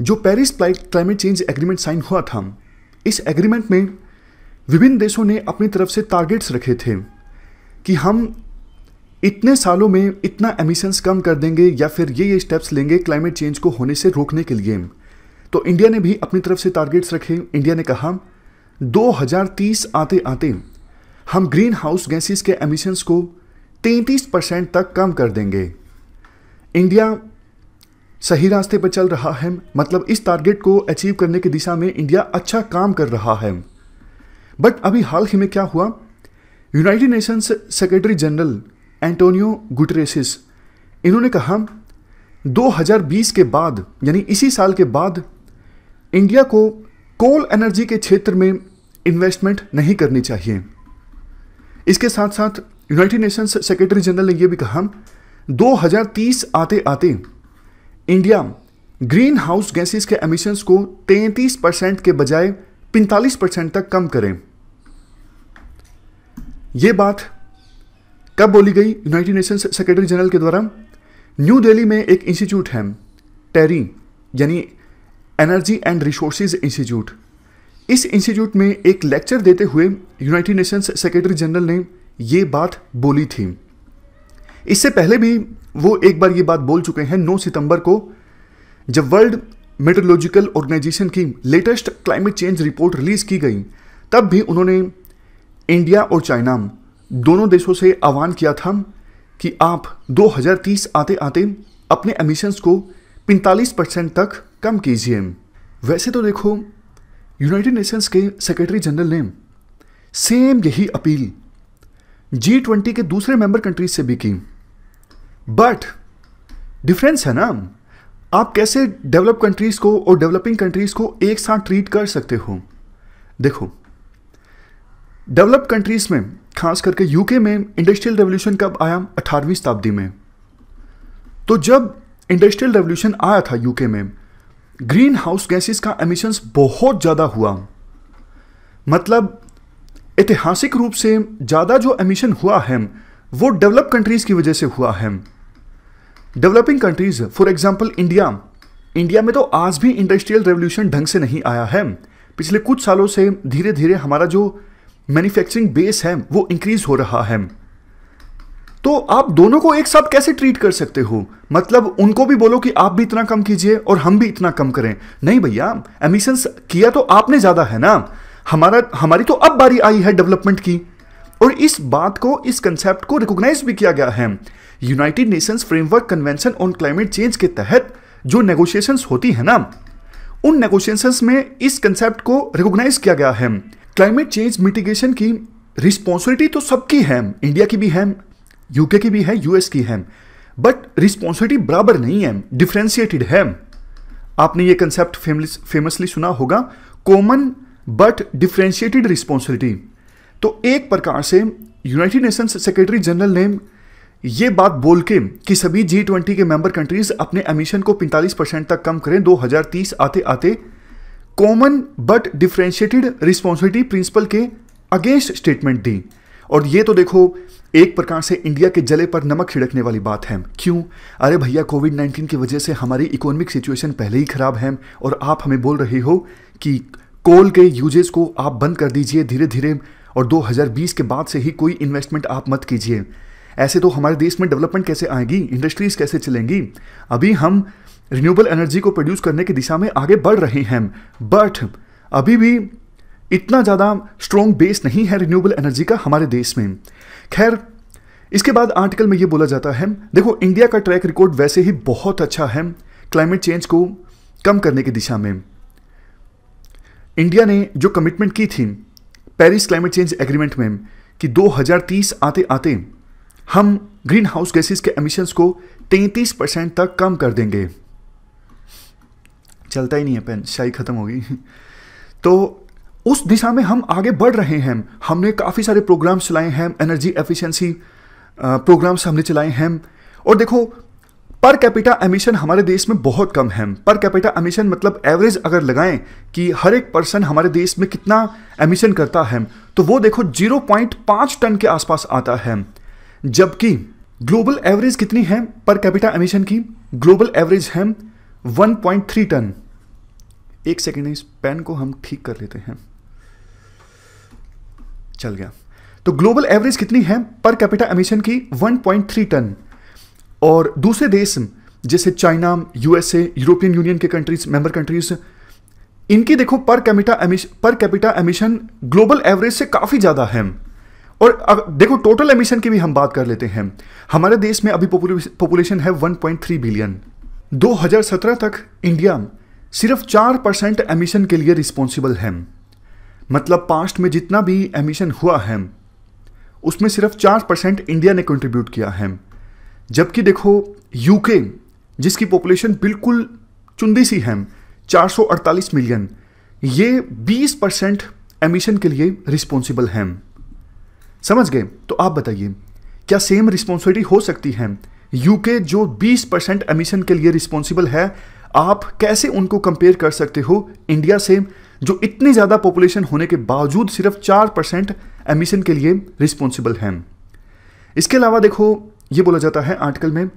जो Paris climate change agreement sign हुआ था इस एग्रीमेंट में विभिन्न देशों ने अपनी तरफ से टारगेट्स रखे थे कि हम इतने सालों में इतना एमिशंस कम कर देंगे या फिर ये ये स्टेप्स लेंगे क्लाइमेट चेंज को होने से रोकने के लिए तो इंडिया ने भी अपनी तरफ से टारगेट्स रखे इंडिया ने कहा 2030 आते आते हम ग्रीन हाउस गैसेस के एमिशंस को 33 परसेंट तक कम कर देंगे इंडिया सही रास्ते पर चल रहा है मतलब इस टारगेट को अचीव करने की दिशा में इंडिया अच्छा काम कर रहा है बट अभी हाल ही में क्या हुआ United Nations secretary general Antonio Guterres इन्होंने कहा 2020 के बाद यानी इसी साल के बाद इंडिया को कोल एनर्जी के क्षेत्र में इन्वेस्टमेंट नहीं करनी चाहिए इसके साथ साथ यूनाइटेड नेशंस सेक्रेटरी जनरल ने यह भी कहा 2030 आते आते इंडिया ग्रीन हाउस गैसेस के एमिशंस को 33 परसेंट के बजाय 45 परसेंट तक कम करें ये बात कब बोली गई यूनाइटेड नेशन सेक्रेटरी जनरल के द्वारा न्यू दिल्ली में एक इंस्टीट्यूट है टेरी यानी एनर्जी एंड रिसोर्सेज इंस्टीट्यूट इस इंस्टीट्यूट में एक लेक्चर देते हुए यूनाइटेड नेशंस सेक्रेटरी जनरल ने यह बात बोली थी इससे पहले भी वो एक बार ये बात बोल चुके हैं 9 सितंबर को जब वर्ल्ड मेट्रोलॉजिकल ऑर्गेनाइजेशन की latest climate change report release की गई तब भी उन्होंने इंडिया और चाइना दोनों देशों से आह्वान किया था कि आप 2030 आते आते अपने एमिशंस को 45 परसेंट तक कम कीजिए वैसे तो देखो यूनाइटेड नेशंस के सेक्रेटरी जनरल ने सेम यही अपील जी ट्वेंटी के दूसरे मेंबर कंट्रीज से भी की बट डिफरेंस है ना आप कैसे डेवलप कंट्रीज़ को और डेवलपिंग कंट्रीज़ को एक साथ ट्रीट कर सकते हो देखो डेवलप कंट्रीज़ में खास करके यूके में इंडस्ट्रियल रेवोल्यूशन कब आया 18वीं शताब्दी में तो जब इंडस्ट्रियल रेवोल्यूशन आया था यूके में ग्रीन हाउस गैसेस का एमिशंस बहुत ज़्यादा हुआ मतलब ऐतिहासिक रूप से ज़्यादा जो एमिशन हुआ है वो डेवलप कंट्रीज़ की वजह से हुआ है developing countries for example India India में तो आज भी इंडस्ट्रियल रेवोल्यूशन ढंग से नहीं आया है पिछले कुछ सालों से धीरे धीरे हमारा जो मैन्युफैक्चरिंग बेस है वो इंक्रीज हो रहा है तो आप दोनों को एक साथ कैसे ट्रीट कर सकते हो मतलब उनको भी बोलो कि आप भी इतना कम कीजिए और हम भी इतना कम करें नहीं भैया एमिशंस किया तो आपने ज़्यादा है ना हमारा हमारी तो अब बारी आई है डेवलपमेंट की और इस बात को इस कंसेप्ट को रिकॉग्नाइज भी किया गया है United Nations framework convention on climate change के तहत जो नेगोशिएशन होती है ना उन नेगोशिएशन में इस कंसेप्ट को रिकॉग्नाइज किया गया है क्लाइमेट चेंज मिटिगेशन की रिस्पॉन्सिबिलिटी तो सबकी है इंडिया की भी है यूके की भी है यूएस की है बट रिस्पॉन्सिबिलिटी बराबर नहीं है डिफ्रेंशिएटेड है आपने ये कंसेप्ट फेमसली सुना होगा कॉमन बट डिफ्रेंशिएटेड रिस्पॉन्सिबिलिटी तो एक प्रकार से यूनाइटेड नेशन सेक्रेटरी जनरल ने ये बात बोल के कि सभी जी ट्वेंटी के मेंबर कंट्रीज अपने एमिशन को 45 परसेंट तक कम करें 2030 आते आते common but differentiated responsibility principle के अगेंस्ट स्टेटमेंट दी और ये तो देखो एक प्रकार से इंडिया के जले पर नमक छिड़कने वाली बात है क्यों अरे भैया कोविड 19 की वजह से हमारी इकोनॉमिक सिचुएशन पहले ही खराब है और आप हमें बोल रहे हो कि कोल के यूजेस को आप बंद कर दीजिए धीरे धीरे और 2020 के बाद से ही कोई इन्वेस्टमेंट आप मत कीजिए ऐसे तो हमारे देश में डेवलपमेंट कैसे आएगी इंडस्ट्रीज कैसे चलेंगी अभी हम रिन्यूएबल एनर्जी को प्रोड्यूस करने की दिशा में आगे बढ़ रहे हैं बट अभी भी इतना ज़्यादा स्ट्रॉन्ग बेस नहीं है रिन्यूएबल एनर्जी का हमारे देश में खैर इसके बाद आर्टिकल में ये बोला जाता है देखो इंडिया का ट्रैक रिकॉर्ड वैसे ही बहुत अच्छा है क्लाइमेट चेंज को कम करने की दिशा में इंडिया ने जो कमिटमेंट की थी पेरिस क्लाइमेट चेंज एग्रीमेंट में कि 2030 आते आते हम ग्रीन हाउस गैसेस के एमिशंस को 33 परसेंट तक कम कर देंगे चलता ही नहीं है पेन शाही ख़त्म होगी तो उस दिशा में हम आगे बढ़ रहे हैं हमने काफ़ी सारे प्रोग्राम्स चलाए हैं एनर्जी एफिशिएंसी प्रोग्राम्स हमने चलाए हैं और देखो पर कैपिटा एमिशन हमारे देश में बहुत कम है पर कैपिटा एमिशन मतलब एवरेज अगर लगाएं कि हर एक पर्सन हमारे देश में कितना एमिशन करता है तो वो देखो 0.5 टन के आसपास आता है जबकि ग्लोबल एवरेज कितनी है पर कैपिटा एमिशन की ग्लोबल एवरेज है 1.3 टन एक सेकेंड इस पेन को हम ठीक कर लेते हैं चल गया तो ग्लोबल एवरेज कितनी है पर कैपिटा एमिशन की 1.3 टन और दूसरे देश जैसे चाइना यूएसए यूरोपियन यूनियन के कंट्रीज मेंबर कंट्रीज इनकी देखो पर कैपिटा पर कैपिटा एमिशन ग्लोबल एवरेज से काफ़ी ज़्यादा है और देखो टोटल एमिशन की भी हम बात कर लेते हैं हमारे देश में अभी पॉपुलेशन है 1.3 बिलियन 2017 तक इंडिया सिर्फ चार परसेंट एमिशन के लिए रिस्पॉन्सिबल है मतलब पास्ट में जितना भी एमिशन हुआ है उसमें सिर्फ चार परसेंट इंडिया ने कंट्रीब्यूट किया है जबकि देखो यूके जिसकी पॉपुलेशन बिल्कुल चुंदी सी है 448 मिलियन ये 20 परसेंट एमिशन के लिए रिस्पॉन्सिबल है समझ गए तो आप बताइए क्या सेम रिस्पॉन्सिबिलिटी हो सकती है यूके जो 20 परसेंट एमिशन के लिए रिस्पॉन्सिबल है आप कैसे उनको कंपेयर कर सकते हो इंडिया से जो इतनी ज़्यादा पॉपुलेशन होने के बावजूद सिर्फ चार परसेंट एमिशन के लिए रिस्पॉन्सिबल है इसके अलावा देखो ये बोला जाता है आर्टिकल में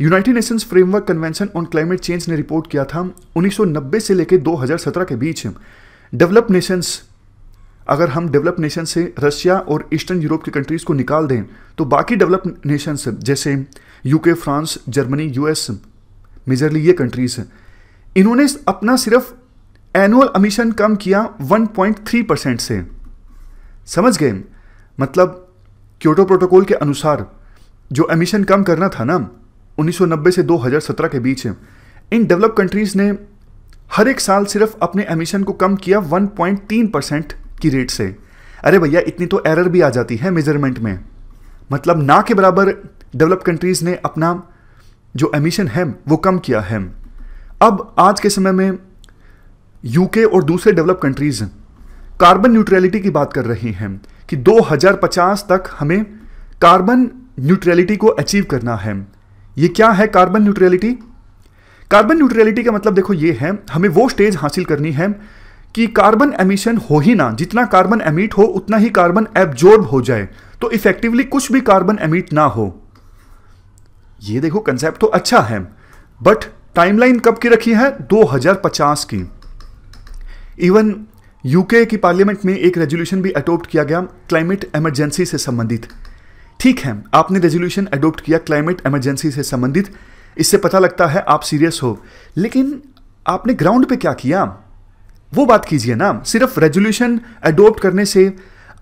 United Nations framework convention on climate change ने रिपोर्ट किया था 1990 से लेकर 2017 के बीच डेवलप नेशंस अगर हम डेवलप नेशन से रशिया और ईस्टर्न यूरोप की कंट्रीज़ को निकाल दें तो बाकी डेवलप नेशंस जैसे UK France Germany US majorly ये कंट्रीज़ इन्होंने अपना सिर्फ एनुअल अमीशन कम किया 1.3 परसेंट से समझ गए मतलब क्योटो प्रोटोकॉल के अनुसार जो एमिशन कम करना था ना 1990 से 2017 के बीच इन डेवलप कंट्रीज़ ने हर एक साल सिर्फ अपने एमिशन को कम किया 1.3 परसेंट की रेट से अरे भैया इतनी तो एरर भी आ जाती है मेजरमेंट में मतलब ना के बराबर डेवलप कंट्रीज़ ने अपना जो एमिशन है वो कम किया है अब आज के समय में यूके और दूसरे डेवलप कंट्रीज़ कार्बन न्यूट्रलिटी की बात कर रही हैं कि 2050 तक हमें कार्बन न्यूट्रलिटी को अचीव करना है ये क्या है कार्बन न्यूट्रलिटी कार्बन न्यूट्रलिटी का मतलब देखो ये है हमें वो स्टेज हासिल करनी है कि कार्बन एमिशन हो ही ना जितना कार्बन एमिट हो उतना ही कार्बन एब्जॉर्ब हो जाए तो इफेक्टिवली कुछ भी कार्बन एमिट ना हो ये देखो कंसेप्ट तो अच्छा है बट टाइमलाइन कब की रखी है 2050 की इवन यूके की पार्लियामेंट में एक रेजोल्यूशन भी अडोप्ट किया गया क्लाइमेट इमरजेंसी से संबंधित ठीक है आपने रेजोल्यूशन अडोप्ट किया क्लाइमेट इमरजेंसी से संबंधित इससे पता लगता है आप सीरियस हो लेकिन आपने ग्राउंड पे क्या किया वो बात कीजिए ना सिर्फ रेजोल्यूशन अडोप्ट करने से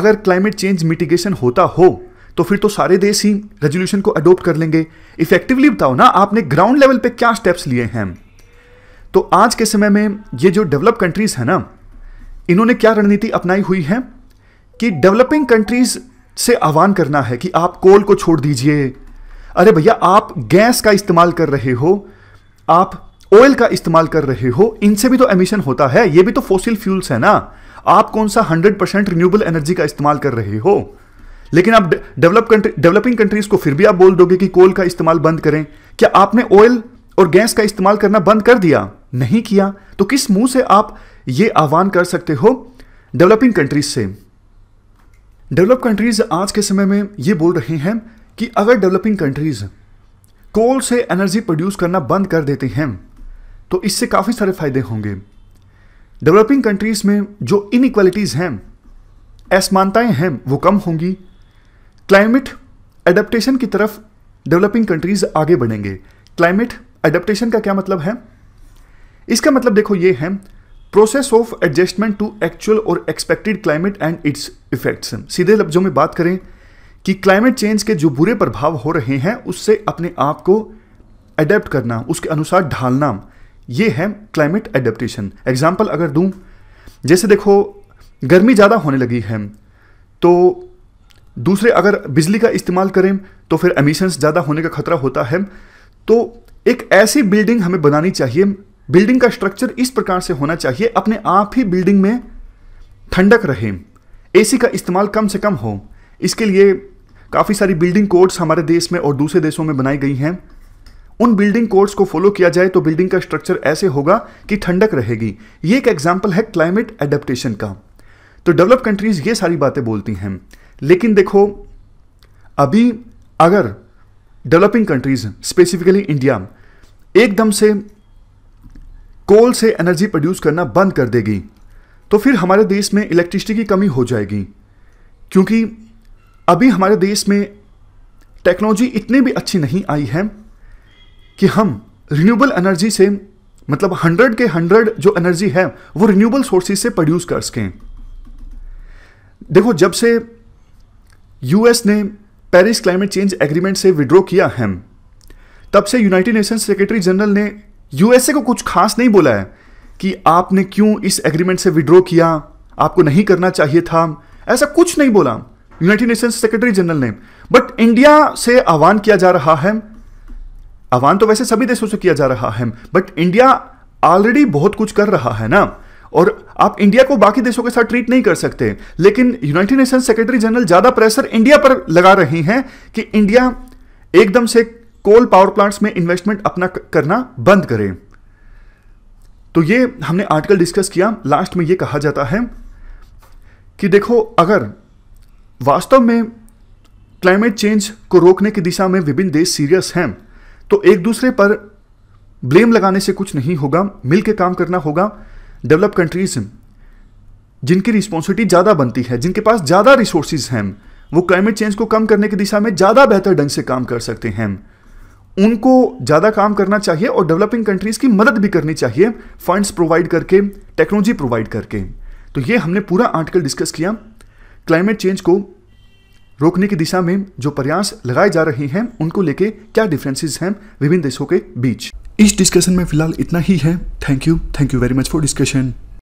अगर क्लाइमेट चेंज मिटिगेशन होता हो तो फिर तो सारे देश ही रेजोल्यूशन को अडोप्ट कर लेंगे इफेक्टिवली बताओ ना आपने ग्राउंड लेवल पे क्या स्टेप्स लिए हैं तो आज के समय में ये जो डेवलप कंट्रीज है ना इन्होंने क्या रणनीति अपनाई हुई है कि डेवलपिंग कंट्रीज से आह्वान करना है कि आप कोल को छोड़ दीजिए अरे भैया आप गैस का इस्तेमाल कर रहे हो आप ऑयल का इस्तेमाल कर रहे हो इनसे भी तो एमिशन होता है ये भी तो फोसिल फ्यूल्स है ना आप कौन सा 100 परसेंट रिन्यूएबल एनर्जी का इस्तेमाल कर रहे हो लेकिन आप डेवलप कंट्री डेवलपिंग कंट्रीज को फिर भी आप बोल दोगे कि कोल का इस्तेमाल बंद करें क्या आपने ऑयल और गैस का इस्तेमाल करना बंद कर दिया नहीं किया तो किस मुंह से आप ये आह्वान कर सकते हो डेवलपिंग कंट्रीज से डेवलप कंट्रीज आज के समय में ये बोल रहे हैं कि अगर डेवलपिंग कंट्रीज कोल से एनर्जी प्रोड्यूस करना बंद कर देते हैं तो इससे काफ़ी सारे फायदे होंगे डेवलपिंग कंट्रीज़ में जो इनक्वालिटीज़ हैं असमानताएँ हैं वो कम होंगी क्लाइमेट एडेप्टेशन की तरफ डेवलपिंग कंट्रीज़ आगे बढ़ेंगे क्लाइमेट एडेप्टेशन का क्या मतलब है इसका मतलब देखो ये है process of adjustment to actual और expected climate and its effects सीधे लफ्जों में बात करें कि क्लाइमेट चेंज के जो बुरे प्रभाव हो रहे हैं उससे अपने आप को एडेप्ट करना उसके अनुसार ढालना ये है क्लाइमेट एडेप्टेशन एग्जाम्पल अगर दूँ जैसे देखो गर्मी ज़्यादा होने लगी है तो दूसरे अगर बिजली का इस्तेमाल करें तो फिर एमिशंस ज़्यादा होने का खतरा होता है तो एक ऐसी बिल्डिंग हमें बनानी चाहिए बिल्डिंग का स्ट्रक्चर इस प्रकार से होना चाहिए अपने आप ही बिल्डिंग में ठंडक रहे एसी का इस्तेमाल कम से कम हो इसके लिए काफ़ी सारी बिल्डिंग कोड्स हमारे देश में और दूसरे देशों में बनाई गई हैं उन बिल्डिंग कोड्स को फॉलो किया जाए तो बिल्डिंग का स्ट्रक्चर ऐसे होगा कि ठंडक रहेगी ये एक एग्जाम्पल है क्लाइमेट एडेप्टेशन का तो डेवलप कंट्रीज़ ये सारी बातें बोलती हैं लेकिन देखो अभी अगर डेवलपिंग कंट्रीज़ स्पेसिफिकली इंडिया एकदम से कोल से एनर्जी प्रोड्यूस करना बंद कर देगी तो फिर हमारे देश में इलेक्ट्रिसिटी की कमी हो जाएगी क्योंकि अभी हमारे देश में टेक्नोलॉजी इतनी भी अच्छी नहीं आई है कि हम रिन्यूएबल एनर्जी से मतलब हंड्रेड के हंड्रेड जो एनर्जी है वो रिन्यूएबल सोर्सेज से प्रोड्यूस कर सकें देखो जब से यूएस ने पेरिस क्लाइमेट चेंज एग्रीमेंट से विड्रॉ किया है तब से यूनाइटेड नेशंस सेक्रेटरी जनरल ने यूएसए को कुछ खास नहीं बोला है कि आपने क्यों इस एग्रीमेंट से विड्रॉ किया आपको नहीं करना चाहिए था ऐसा कुछ नहीं बोला यूनाइटेड नेशन सेक्रेटरी जनरल ने बट इंडिया से आह्वान किया जा रहा है आह्वान तो वैसे सभी देशों से किया जा रहा है बट इंडिया ऑलरेडी बहुत कुछ कर रहा है ना और आप इंडिया को बाकी देशों के साथ ट्रीट नहीं कर सकते लेकिन यूनाइटेड नेशन सेक्रेटरी जनरल ज्यादा प्रेशर इंडिया पर लगा रही हैं कि इंडिया एकदम से कोल पावर प्लांट्स में इन्वेस्टमेंट अपना करना बंद करें तो ये हमने आर्टिकल डिस्कस किया लास्ट में ये कहा जाता है कि देखो अगर वास्तव में क्लाइमेट चेंज को रोकने की दिशा में विभिन्न देश सीरियस हैं तो एक दूसरे पर ब्लेम लगाने से कुछ नहीं होगा मिलकर काम करना होगा डेवलप कंट्रीज जिनकी रिस्पॉन्सिबिलिटी ज़्यादा बनती है जिनके पास ज़्यादा रिसोर्सेज हैं वो क्लाइमेट चेंज को कम करने की दिशा में ज़्यादा बेहतर ढंग से काम कर सकते हैं उनको ज़्यादा काम करना चाहिए और डेवलपिंग कंट्रीज़ की मदद भी करनी चाहिए फंड्स प्रोवाइड करके टेक्नोलॉजी प्रोवाइड करके तो ये हमने पूरा आर्टिकल डिस्कस किया क्लाइमेट चेंज को रोकने की दिशा में जो प्रयास लगाए जा रहे हैं उनको लेके क्या डिफरेंसेस हैं विभिन्न देशों के बीच इस डिस्कशन में फिलहाल इतना ही है thank you thank you very much for discussion